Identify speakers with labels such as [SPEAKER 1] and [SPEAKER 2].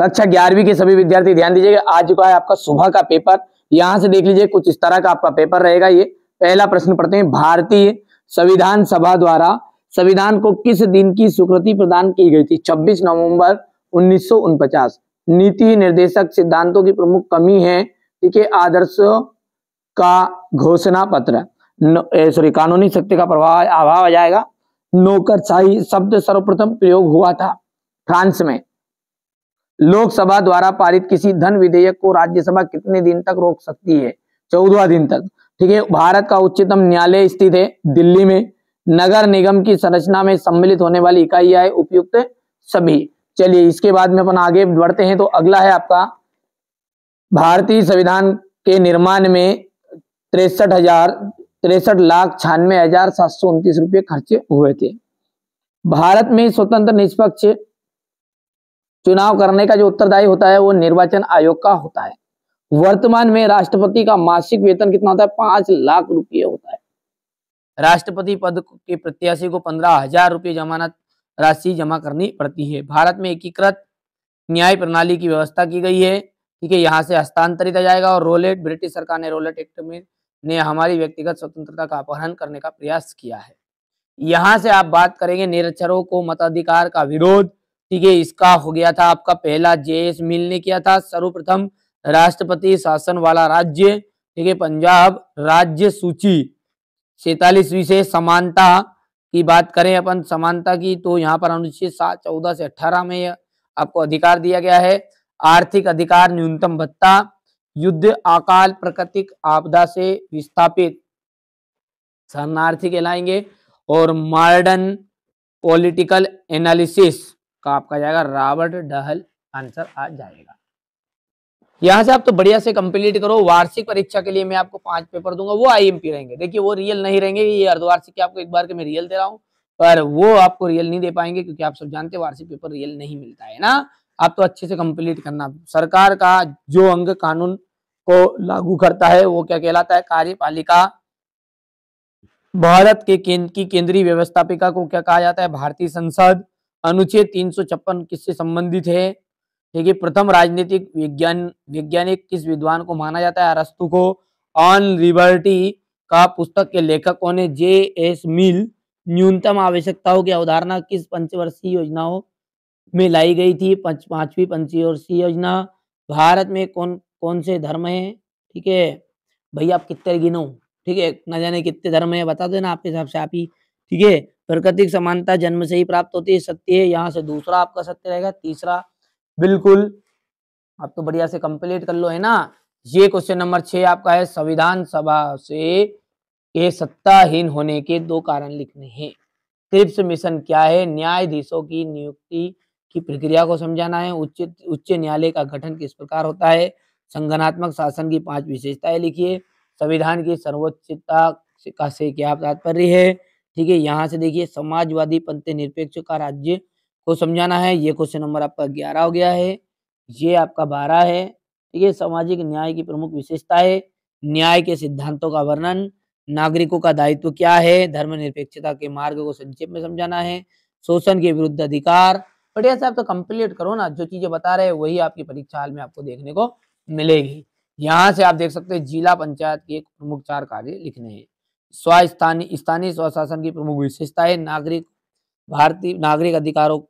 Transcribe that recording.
[SPEAKER 1] कक्षा तो अच्छा, ग्यारहवीं के सभी विद्यार्थी ध्यान दीजिएगा आज का है आपका सुबह का पेपर यहाँ से देख लीजिए कुछ इस तरह का आपका पेपर रहेगा ये पहला प्रश्न पढ़ते हैं भारतीय संविधान सभा द्वारा संविधान को किस दिन की स्वीकृति प्रदान की गई थी 26 नवंबर उन्नीस नीति निर्देशक सिद्धांतों की प्रमुख कमी है ठीक है आदर्श का घोषणा पत्र सॉरी कानूनी शक्ति का प्रभाव अभाव आ जाएगा नौकरशाही शब्द सर्वप्रथम प्रयोग हुआ था फ्रांस में लोकसभा द्वारा पारित किसी धन विधेयक को राज्यसभा कितने दिन तक रोक सकती है चौदह दिन तक ठीक है भारत का उच्चतम न्यायालय स्थित है दिल्ली में नगर निगम की संरचना में सम्मिलित होने वाली इकाइयां है उपयुक्त सभी चलिए इसके बाद में अपन आगे बढ़ते हैं तो अगला है आपका भारतीय संविधान के निर्माण में तिरसठ हजार तिरसठ लाख छियानवे हजार सात सौ उनतीस रुपये खर्चे हुए थे भारत में स्वतंत्र निष्पक्ष चुनाव करने का जो उत्तरदायी होता है वो निर्वाचन आयोग का होता है वर्तमान में राष्ट्रपति का मासिक वेतन कितना होता है पांच लाख रुपये होता है राष्ट्रपति पद के प्रत्याशी को पंद्रह हजार रुपये जमानत राशि जमा करनी पड़ती है भारत में एकीकृत न्याय प्रणाली की व्यवस्था की गई है ठीक है यहाँ से हस्तांतरित आ जाएगा और रोलेट ब्रिटिश सरकार ने रोलेट एक्ट में ने हमारी व्यक्तिगत स्वतंत्रता का अपहरण करने का प्रयास किया है यहाँ से आप बात करेंगे निरक्षरों को मताधिकार का विरोध ठीक है इसका हो गया था आपका पहला जे मिल ने किया था सर्वप्रथम राष्ट्रपति शासन वाला राज्य ठीक है पंजाब राज्य सूची सैतालीसवीं से समानता की बात करें अपन समानता की तो यहाँ पर अनुच्छेद सात चौदह से अठारह में आपको अधिकार दिया गया है आर्थिक अधिकार न्यूनतम भत्ता युद्ध अकाल प्राकृतिक आपदा से विस्थापित शरणार्थी कहलाएंगे और मॉडर्न पॉलिटिकल एनालिसिस का आपका जाएगा रॉबर्ट डहल आंसर आ जाएगा यहां से आप तो बढ़िया से कंप्लीट करो वार्षिक परीक्षा के लिए मैं आपको पांच पेपर दूंगा वो आईएमपी रहेंगे देखिए वो रियल नहीं रहेंगे ये अर्धवार्षिक आपको एक बार के मैं रियल दे रहा हूँ पर वो आपको रियल नहीं दे पाएंगे क्योंकि आप सब जानते हैं वार्षिक पेपर रियल नहीं मिलता है ना आप तो अच्छे से कंप्लीट करना सरकार का जो अंग कानून को लागू करता है वो क्या कहलाता है कार्यपालिका भारत के केंद्र की केंद्रीय व्यवस्थापिका को क्या कहा जाता है भारतीय संसद अनुच्छेद तीन किससे संबंधित है ठीक है प्रथम राजनीतिक विज्ञान वैज्ञानिक किस विद्वान को माना जाता है अरस्तु को ऑन लिबर्टी का पुस्तक के लेखक ने जे एस मिल न्यूनतम आवश्यकताओं की अवधारणा किस पंचवर्षीय योजनाओं में लाई गई थी पंच पांचवी पंचवर्षीय योजना भारत में कौन कौन से धर्म है ठीक है भैया आप कितने गिनो ठीक है ना जाने कितने धर्म है बता दो ना आपके हिसाब से आप ही ठीक है प्रकृतिक समानता जन्म से ही प्राप्त होती है सत्य है यहाँ से दूसरा आपका सत्य रहेगा तीसरा बिल्कुल आप तो बढ़िया से कंप्लीट कर लो है ना ये क्वेश्चन नंबर छह आपका है संविधान सभा से के सत्ताहीन होने के दो कारण लिखने हैं क्रिप्स मिशन क्या है न्यायाधीशों की नियुक्ति की प्रक्रिया को समझाना है उच्च उच्च न्यायालय का गठन किस प्रकार होता है संगठनात्मक शासन की पांच विशेषताएं लिखिए संविधान की सर्वोच्चता का से क्या तात्पर्य है ठीक है यहाँ से देखिए समाजवादी पंथ निरपेक्ष का राज्य को समझाना है ये क्वेश्चन नंबर आपका ग्यारह हो गया है ये आपका बारह है ठीक है सामाजिक न्याय की प्रमुख विशेषता है न्याय के सिद्धांतों का वर्णन नागरिकों का दायित्व क्या है धर्मनिरपेक्षता के मार्ग को संक्षेप में समझाना है शोषण के विरुद्ध अधिकार बढ़िया से आप तो कंप्लीट करो ना जो चीजें बता रहे हैं वही आपकी परीक्षा हाल में आपको देखने को मिलेगी यहाँ से आप देख सकते हैं जिला पंचायत के प्रमुख चार कार्य लिखने हैं स्वस्थानी स्थानीय स्वशासन की प्रमुख विशेषता है नागरिक भारतीय नागरिक अधिकारों